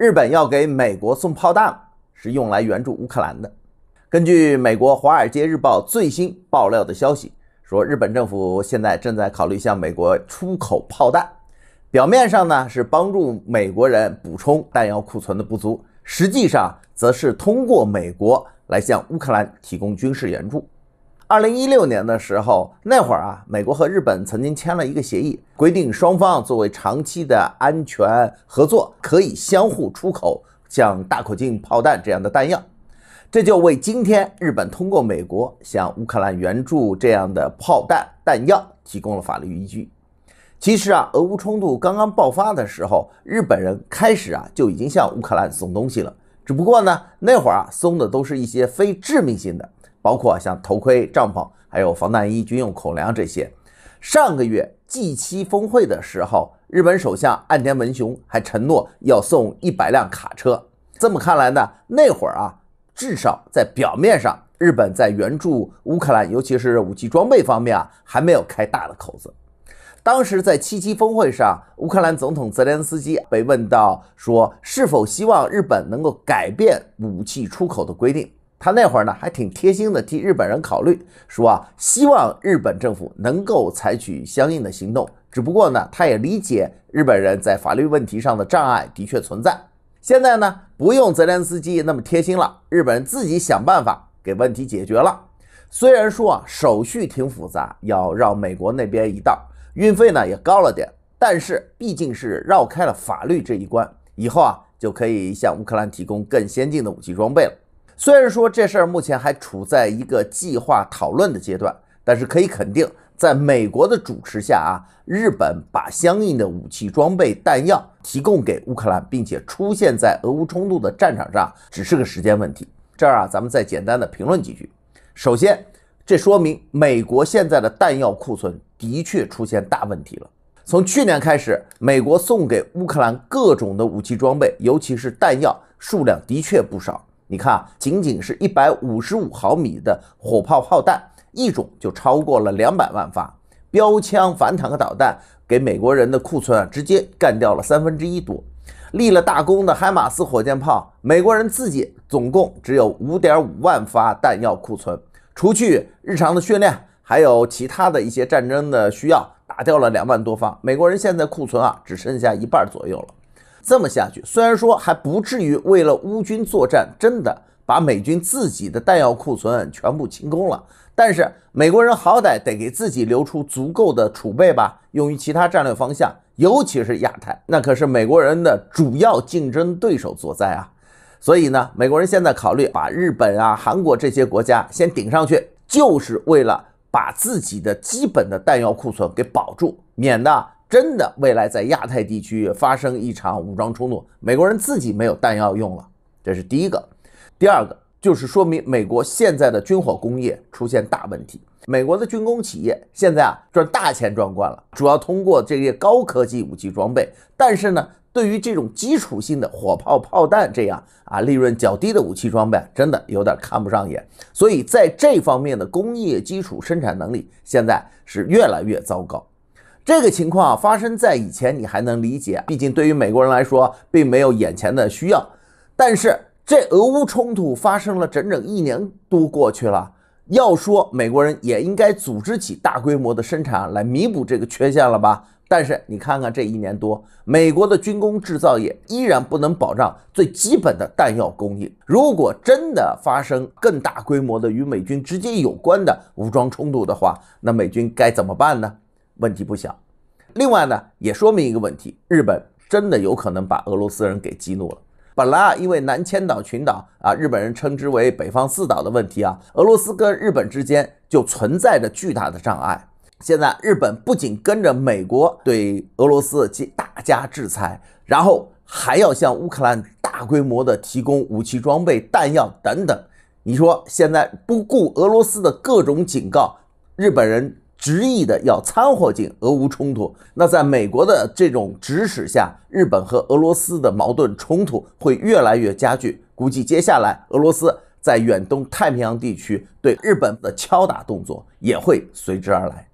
日本要给美国送炮弹，是用来援助乌克兰的。根据美国《华尔街日报》最新爆料的消息，说日本政府现在正在考虑向美国出口炮弹。表面上呢是帮助美国人补充弹药库存的不足，实际上则是通过美国来向乌克兰提供军事援助。二零一六年的时候，那会儿啊，美国和日本曾经签了一个协议，规定双方作为长期的安全合作，可以相互出口像大口径炮弹这样的弹药。这就为今天日本通过美国向乌克兰援助这样的炮弹弹药提供了法律依据。其实啊，俄乌冲突刚刚爆发的时候，日本人开始啊就已经向乌克兰送东西了，只不过呢，那会儿啊送的都是一些非致命性的。包括像头盔、帐篷，还有防弹衣、军用口粮这些。上个月 G7 峰会的时候，日本首相岸田文雄还承诺要送一百辆卡车。这么看来呢，那会儿啊，至少在表面上，日本在援助乌克兰，尤其是武器装备方面啊，还没有开大的口子。当时在七七峰会上，乌克兰总统泽连斯基被问到说，是否希望日本能够改变武器出口的规定。他那会儿呢，还挺贴心的，替日本人考虑，说啊，希望日本政府能够采取相应的行动。只不过呢，他也理解日本人在法律问题上的障碍的确存在。现在呢，不用泽连斯基那么贴心了，日本人自己想办法给问题解决了。虽然说啊，手续挺复杂，要绕美国那边一道，运费呢也高了点，但是毕竟是绕开了法律这一关，以后啊就可以向乌克兰提供更先进的武器装备了。虽然说这事儿目前还处在一个计划讨论的阶段，但是可以肯定，在美国的主持下啊，日本把相应的武器装备、弹药提供给乌克兰，并且出现在俄乌冲突的战场上，只是个时间问题。这儿啊，咱们再简单的评论几句。首先，这说明美国现在的弹药库存的确出现大问题了。从去年开始，美国送给乌克兰各种的武器装备，尤其是弹药数量的确不少。你看啊，仅仅是一百五十五毫米的火炮炮弹一种就超过了两百万发，标枪反坦克导弹给美国人的库存直接干掉了三分之一多。立了大功的海马斯火箭炮，美国人自己总共只有五点五万发弹药库存，除去日常的训练，还有其他的一些战争的需要，打掉了两万多发。美国人现在库存啊，只剩下一半左右了。这么下去，虽然说还不至于为了乌军作战真的把美军自己的弹药库存全部清空了，但是美国人好歹得给自己留出足够的储备吧，用于其他战略方向，尤其是亚太，那可是美国人的主要竞争对手所在啊。所以呢，美国人现在考虑把日本啊、韩国这些国家先顶上去，就是为了把自己的基本的弹药库存给保住，免得。真的，未来在亚太地区发生一场武装冲突，美国人自己没有弹药用了，这是第一个。第二个就是说明美国现在的军火工业出现大问题。美国的军工企业现在啊赚大钱赚惯了，主要通过这些高科技武器装备，但是呢，对于这种基础性的火炮、炮弹这样啊利润较低的武器装备，真的有点看不上眼。所以在这方面的工业基础生产能力现在是越来越糟糕。这个情况发生在以前，你还能理解，毕竟对于美国人来说，并没有眼前的需要。但是，这俄乌冲突发生了整整一年多过去了，要说美国人也应该组织起大规模的生产来弥补这个缺陷了吧？但是你看看这一年多，美国的军工制造业依然不能保障最基本的弹药供应。如果真的发生更大规模的与美军直接有关的武装冲突的话，那美军该怎么办呢？问题不小，另外呢，也说明一个问题：日本真的有可能把俄罗斯人给激怒了。本来啊，因为南千岛群岛啊，日本人称之为北方四岛的问题啊，俄罗斯跟日本之间就存在着巨大的障碍。现在日本不仅跟着美国对俄罗斯加大加制裁，然后还要向乌克兰大规模的提供武器装备、弹药等等。你说现在不顾俄罗斯的各种警告，日本人。执意的要掺和进俄乌冲突，那在美国的这种指使下，日本和俄罗斯的矛盾冲突会越来越加剧。估计接下来，俄罗斯在远东太平洋地区对日本的敲打动作也会随之而来。